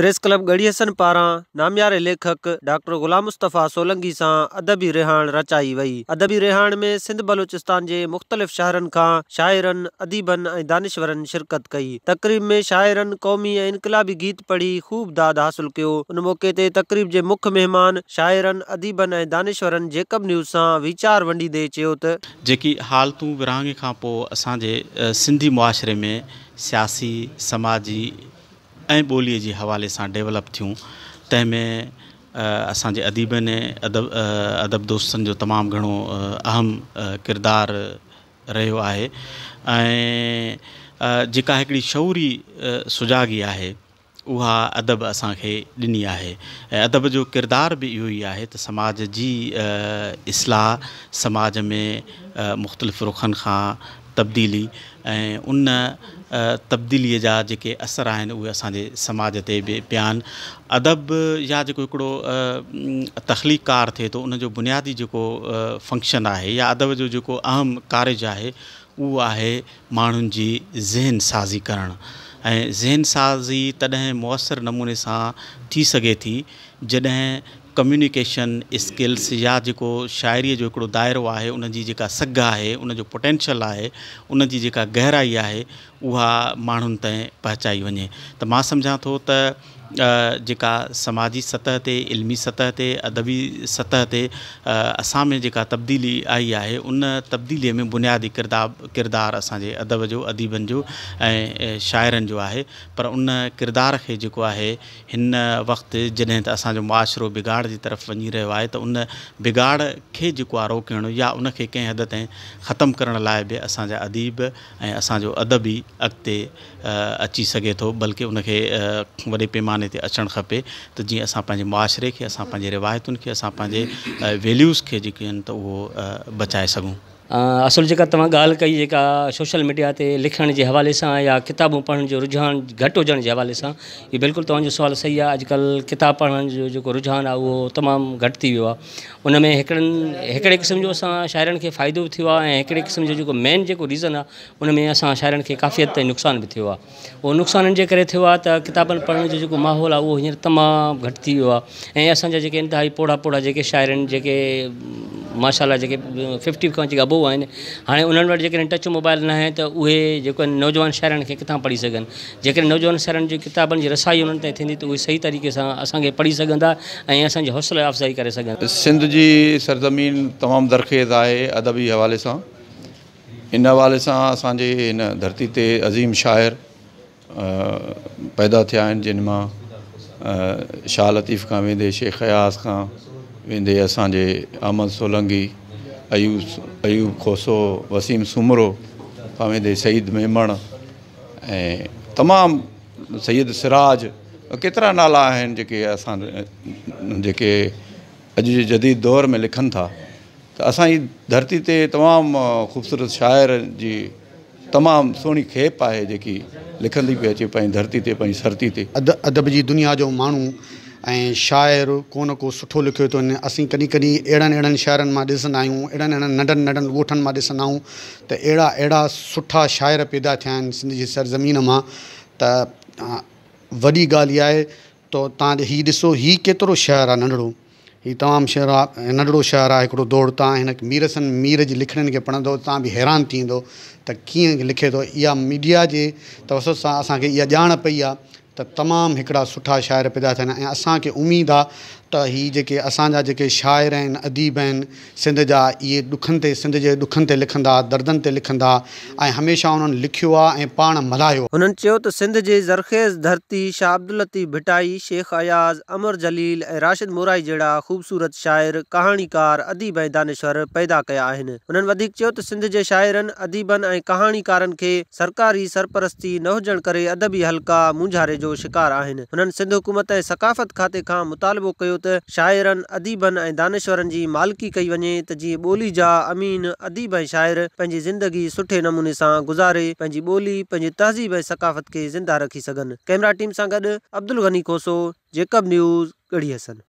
press club गढ़ीसन पारा नामयारे लेखक doctor गुलाम मुस्तफ़ा सोलंगी सां अदबी रिहान रचाई वही अदबी रिहान में सिंध बलोचिस्तान के मुख़्तलिफ़ शहर का शाइरनि अदीबन ऐं दानिश्वरनि शिरकत कई तकरीब में शायरन क़ौमी ए इनकलाबी गीत पढ़ी ख़ूब दाद हासिल किया उन मौक़े ते तकरीब के मुख्य मेहमान शाइरनि अदीबन ए दानिश्वरनि जेकब न्यूज़ से वीचार वंडींदे चयो त जेकी हालतूं विरहाङे में सियासी समाजी ऐं ॿोलीअ जे हवाले से डेवलप थियूं तंहिंमें असांजे अदीबन अदब अदब दोस्तों जो तमामु घणो अहम किरदारु रहियो आहे शौरी सुजागी है उहा अदब असा ॾिनी आहे अदब जो किरदार भी यो ही है समाज जी इस्लाह समाज में मुख़्तलिफ़ रुखन का तब्दीली ऐं उन तब्दीलीअ जा जेके असर आहिनि उहे समाज ते बि अदब या जेको हिकिड़ो तख़लीक़कार थिए थो उनजो बुनियादी जो फंक्शन है या अदब जो जेको अहम कार्ज है वो है माण्हुनि जी ज़हन साज़ी करणु ज़हन साज़ी तॾहिं मुयसरु नमूने से थी सघे थी जॾहिं कम्युनिकेशन स्किल्स या जो शायरी जो हिकिड़ो है आहे उन जी जेका सघ है उन जी गहराई है उहा पहचाई ताईं तो वञे त मां सम्झा थो त समाजी सतह से इल्मी सतह से अदबी सतह से असां में जेका तब्दीली आई है उन तब्दीलीअ में बुनियादी किरदार किरदारु असांजे अदब जो अदीबनि जो ऐं शाइरनि जो है पर उन किरदार खे जेको आहे हिन वक़्तु जॾहिं त असांजो बिगाड़ जी तरफ़ वही रो आहे त उन बिगाड़ के जेको आहे या उनखे कंहिं हद ताईं ख़तमु करण लाइ बि असांजा अदीब ऐं असांजो अदबी અકતે અચ્છી સકે તો બલકે ઉનકે વડે પયમાને તે અછન ખપે તો જી આસા પંજે સમાજરે કે આસા પંજે રિવાજોન કે આસા પંજે વેલ્યુઝ કે જે કે તો વો બચાય સગુ असल जेका तव्हां ॻाल्हि कई जेका सोशल मीडिया से लिखण के हवा से या किताबू पढ़ने जो रुझान घट हुजण जे हवाले ये बिल्कुल बिल्कुलु तो सवाल सही है अॼुकल्ह किताब पढ़ने जो जेको रुझान आहे वो तमाम घटि वो उनमें आहे क़िस्म जो अस शाइरनि के फायद बि थियो क़िस्म जो जेको मेन जेको रीज़न आहे उनमें में असां के काफ़ी हद ताईं नुक़सान बि थियो आहे उहो नुक़साननि जे करे थियो आहे त किताबनि जो जेको माहौल आहे उहो हींअर तमामु घटि थी वियो आहे ऐं असांजा जेके इंतिहाई पोड़ा पोड़ा जेके शाइरनि जेके माशाला जेके फिफ्टी खां जेके अबोव आहिनि हाँ उन्हनि वो जेकॾहिं टच मोबाइल ना तो त नौजवान शहर के किथां पढ़ी सन जेकॾहिं नौजवान शहर की किताबन की रसाई उन्हनि ताईं थींदी सही तरीक़े से असांखे पढ़ी सघंदा ऐं हौसला अफ़ज़ाई कर सिंध जी सरज़मीन तमाम दरख़ेज़ है अदबी हवाले सां इन हवाले सां असांजे हिन धरती ते अज़ीम शायर पैदा थे जिनमें शाह लतीफ़ का वेंदे शेख अयाज़ का वेंदे असांजे अहमद सोलंगी अयूब अयूब खोसो वसीम सुमरो पवेंदे सईद मेमण ऐं तमामु सयद सिराज केतिरा नाला आहिनि जेके असां जेके अॼु जे जदीद दौर में लिखनि था त असांजी धरती ते तमामु ख़ूबसूरत शाइर जी तमामु सुहिणी खेप आहे जेकी लिखंदी पई अचे पंहिंजी धरती ते पंहिंजी सरती ते अद अदब जी दुनिया जो माण्हू ऐं शाइरु को न को सुठो लिखियो थो वञे तो असीं कॾहिं कॾहिं अहिड़नि अहिड़नि शाइरनि मां ॾिसंदा आहियूं अहिड़नि अहिड़नि नंढनि नंढनि ॻोठनि मां ॾिसंदा आहियूं सुठा शाइर पैदा थे सिंध जी सरज़मीन में त वॾी ॻाल्हि इहा आहे त तो तव्हां हीउ ॾिसो हीउ केतिरो शहरु आहे नंढिड़ो हीउ तमामु शहरु आहे दौड़ तव्हां मीरसन मीर जी लिखण के पढ़ंदो तव्हां बि हैरान थींदो त कीअं लिखे तो इहा मीडिया के तवसत से असांखे इहा पई आहे तमाम तमामु हिकिड़ा सुठा शाइर पैदा थे ऐं असांखे उमेदु आहे त ही जेके असांजा जेके शाइर अदीब आहिनि सिंध जा इहे ॾुखनि ते सिंध जे ॾुखनि लिखंदा दर्दनि ते लिखंदा ऐं हमेशह उन्हनि लिखियो आहे ऐं पाण मल्हायो सिंध जे ज़रखेज़ धरती शाह अब्दुलती भिटाई शेख अयाज़ अमर जलील ऐं राशिद मोराई जड़ा ख़ूबसूरत शाइर कहाणीकार अदीब ए दानश्वर पैदा क्या उन्होंने हुननि सिंध के शायर अदीबन ऐं कहाणीकारनि सरकारी सरपरस्ती न हुजण करे अदबी हल्का मुंझारे जो शिकार आहिनि सिंध हुकूमत ऐं सकाफ़त खाते का मुतालबो त शाइरनि अदीबनि ऐं दानश्वरनि जी मालिकी कई वञे त जीअं ॿोली जा अमीन अदीब ऐं शाइर पंहिंजी ज़िंदगी सुठे नमूने सां गुज़ारे पंहिंजी ॿोली पंहिंजी तहज़ीब ऐं सकाफ़त खे ज़िंदा रखी सघनि कैमरा टीम सां गॾु अब्दुल गनी कोसो जेकब न्यूज़ गढ़ी हसन